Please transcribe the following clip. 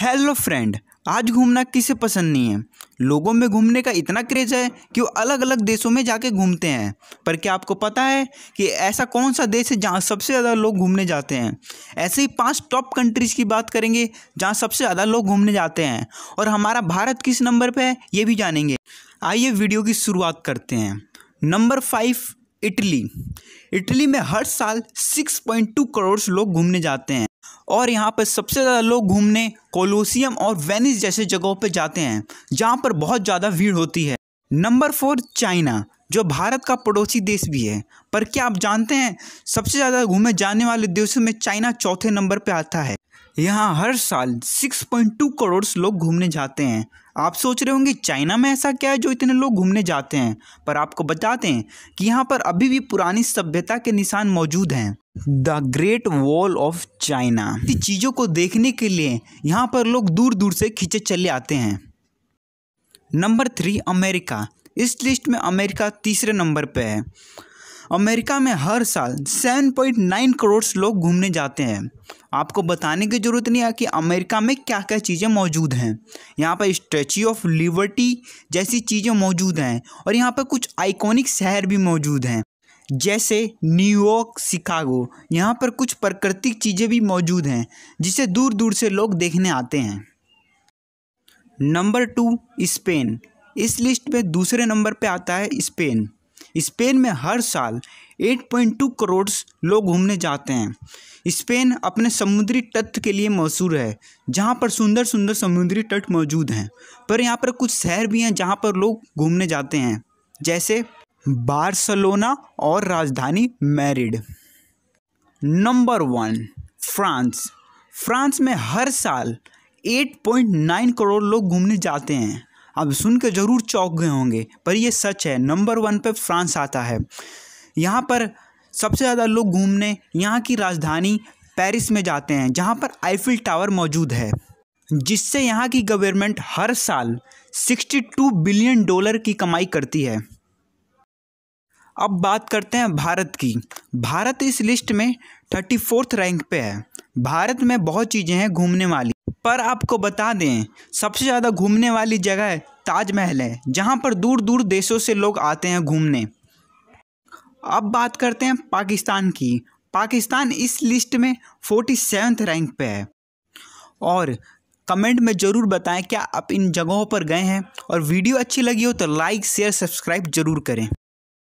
hello friend आज घूमना किसे पसंद नहीं है लोगों में घूमने का इतना क्रेज है कि वो अलग अलग देशों में जाके घूमते हैं पर क्या आपको पता है कि ऐसा कौन सा देश है जहाँ सबसे ज़्यादा लोग घूमने जाते हैं ऐसे ही पांच टॉप कंट्रीज़ की बात करेंगे जहाँ सबसे ज़्यादा लोग घूमने जाते हैं और हमारा भारत किस नंबर पर है ये भी जानेंगे आइए वीडियो की शुरुआत करते हैं नंबर फाइव इटली इटली में हर साल 6.2 करोड़ लोग घूमने जाते हैं और यहाँ पर सबसे ज़्यादा लोग घूमने कोलोसियम और वेनिस जैसे जगहों पर जाते हैं जहाँ पर बहुत ज़्यादा भीड़ होती है नंबर फोर चाइना जो भारत का पड़ोसी देश भी है पर क्या आप जानते हैं सबसे ज़्यादा घूमे जाने वाले देशों में चाइना चौथे नंबर पर आता है यहाँ हर साल 6.2 करोड़ लोग घूमने जाते हैं आप सोच रहे होंगे चाइना में ऐसा क्या है जो इतने लोग घूमने जाते हैं पर आपको बताते हैं कि यहाँ पर अभी भी पुरानी सभ्यता के निशान मौजूद हैं the great wall of China चीज़ों को देखने के लिए यहाँ पर लोग दूर दूर से खींचे चले आते हैं नंबर थ्री अमेरिका इस लिस्ट में अमेरिका तीसरे नंबर पे है अमेरिका में हर साल 7.9 करोड़ लोग घूमने जाते हैं आपको बताने की ज़रूरत नहीं है कि अमेरिका में क्या क्या चीज़ें मौजूद हैं यहाँ पर स्टैचू ऑफ लिबर्टी जैसी चीज़ें मौजूद हैं और यहाँ पर कुछ आइकॉनिक शहर भी मौजूद हैं जैसे न्यूयॉर्क शिकागो यहाँ पर कुछ प्राकृतिक चीज़ें भी मौजूद हैं जिसे दूर दूर से लोग देखने आते हैं नंबर टू स्पेन इस लिस्ट में दूसरे नंबर पे आता है स्पेन स्पेन में हर साल 8.2 करोड़ लोग घूमने जाते हैं स्पेन अपने समुद्री तट के लिए मशहूर है जहाँ पर सुंदर सुंदर समुद्री तट मौजूद हैं पर यहाँ पर कुछ शहर भी हैं जहाँ पर लोग घूमने जाते हैं जैसे बार्सलोना और राजधानी Madrid number one France France में हर साल 8.9 करोड़ लोग घूमने जाते हैं आप सुनकर ज़रूर चौंक गए होंगे पर ये सच है नंबर वन पे फ्रांस आता है यहाँ पर सबसे ज़्यादा लोग घूमने यहाँ की राजधानी पेरिस में जाते हैं जहाँ पर आईफिल टावर मौजूद है जिससे यहाँ की गवर्नमेंट हर साल 62 बिलियन डॉलर की कमाई करती है अब बात करते हैं भारत की भारत इस लिस्ट में थर्टी फोर्थ रैंक पे है भारत में बहुत चीज़ें हैं घूमने वाली पर आपको बता दें सबसे ज़्यादा घूमने वाली जगह ताजमहल है जहाँ पर दूर दूर देशों से लोग आते हैं घूमने अब बात करते हैं पाकिस्तान की पाकिस्तान इस लिस्ट में फोर्टी सेवन्थ रैंक पे है और कमेंट में ज़रूर बताएं क्या आप इन जगहों पर गए हैं और वीडियो अच्छी लगी हो तो लाइक शेयर सब्सक्राइब ज़रूर करें